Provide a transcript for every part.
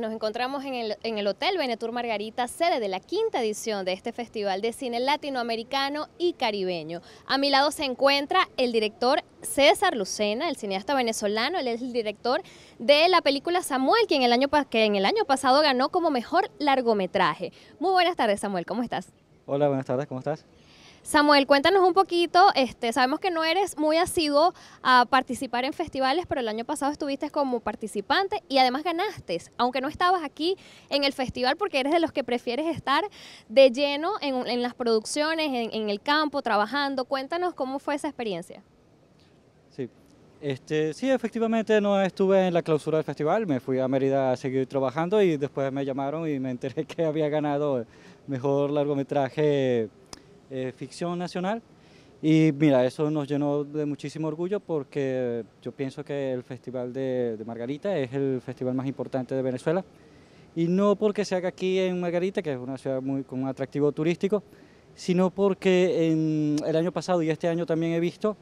Nos encontramos en el, en el Hotel Benetur Margarita, sede de la quinta edición de este Festival de Cine Latinoamericano y Caribeño. A mi lado se encuentra el director César Lucena, el cineasta venezolano, él es el director de la película Samuel, quien el año, que en el año pasado ganó como mejor largometraje. Muy buenas tardes Samuel, ¿cómo estás? Hola, buenas tardes, ¿cómo estás? Samuel, cuéntanos un poquito, este, sabemos que no eres muy asiduo a participar en festivales, pero el año pasado estuviste como participante y además ganaste, aunque no estabas aquí en el festival porque eres de los que prefieres estar de lleno en, las producciones, en, el campo, trabajando. Cuéntanos cómo fue esa experiencia. Sí, este, sí, efectivamente no estuve en la clausura del festival, me fui a Mérida a seguir trabajando y después me llamaron y me enteré que había ganado mejor largometraje eh, ficción nacional. Y mira, eso nos llenó de muchísimo orgullo porque yo pienso que el Festival de, Margarita es el festival más importante de Venezuela. Y no porque se haga aquí en Margarita, que es una ciudad muy, con un atractivo turístico, sino porque en, el año pasado y este año también he visto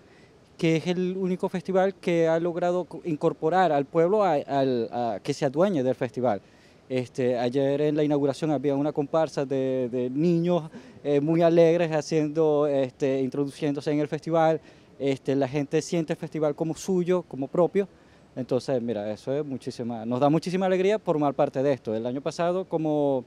que es el único festival que ha logrado incorporar al pueblo a que se adueñe del festival. Este, ayer en la inauguración había una comparsa de, niños eh, muy alegres haciendo, este, introduciéndose en el festival. Este, la gente siente el festival como suyo, como propio. Entonces, mira, eso es muchísima, nos da muchísima alegría formar parte de esto. El año pasado como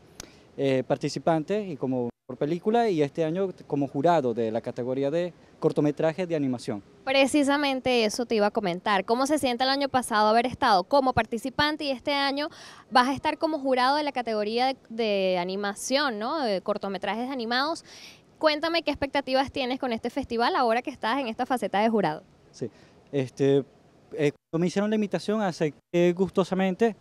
participantes eh, participante y como película y este año como jurado de la categoría de cortometrajes de animación. Precisamente eso te iba a comentar. ¿Cómo se siente el año pasado haber estado como participante y este año vas a estar como jurado de la categoría de, animación, ¿no? De cortometrajes animados. Cuéntame qué expectativas tienes con este festival ahora que estás en esta faceta de jurado. Sí, este, eh, me hicieron la invitación acepté gustosamente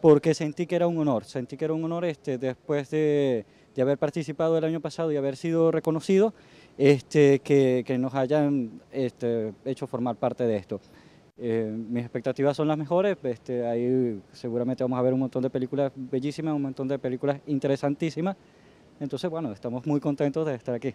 porque sentí que era un honor, sentí que era un honor este, después de, de haber participado el año pasado y haber sido reconocido, este, que, que nos hayan este, hecho formar parte de esto. Eh, mis expectativas son las mejores, este, ahí seguramente vamos a ver un montón de películas bellísimas, un montón de películas interesantísimas, entonces bueno, estamos muy contentos de estar aquí.